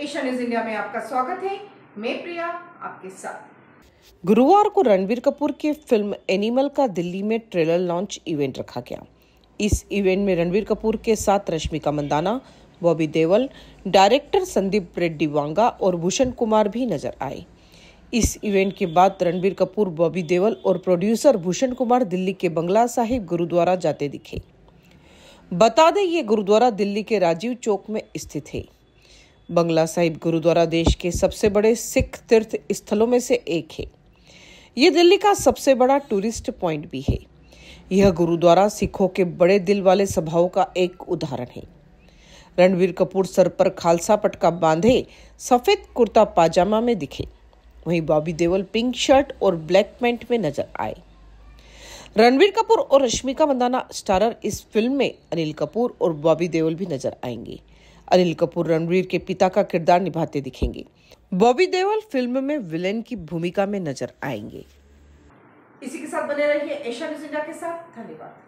Asia news India में आपका स्वागत है मैं प्रिया आपके साथ गुरुवार को रणबीर कपूर की फिल्म एनिमल का दिल्ली में ट्रेलर लॉन्च इवेंट रखा गया इस इवेंट में रणबीर कपूर के साथ रश्मिका मंदाना बॉबी देवल डायरेक्टर संदीप रेड्डी वांगा और भूषण कुमार भी नजर आए इस इवेंट के बाद रणबीर कपूर बॉबी देवल और प्रोड्यूसर भूषण कुमार दिल्ली के बंगला साहिब गुरुद्वारा जाते दिखे बता दें ये गुरुद्वारा दिल्ली के राजीव चौक में स्थित है बंगला साहिब गुरुद्वारा देश के सबसे बड़े सिख तीर्थ स्थलों में से एक है यह दिल्ली का सबसे बड़ा टूरिस्ट पॉइंट भी है यह गुरुद्वारा सिखों के बड़े दिल वाले स्वभाव का एक उदाहरण है रणवीर कपूर सर पर खालसा पटका बांधे सफेद कुर्ता पाजामा में दिखे वहीं बॉबी देवल पिंक शर्ट और ब्लैक पैंट में नजर आए रणवीर कपूर और रश्मिका मंदाना स्टारर इस फिल्म में अनिल कपूर और बॉबी देवल भी नजर आएंगे अनिल कपूर रणवीर के पिता का किरदार निभाते दिखेंगे बॉबी देवल फिल्म में विलेन की भूमिका में नजर आएंगे इसी के साथ बने रहिए एशिया न्यूज इंडिया के साथ धन्यवाद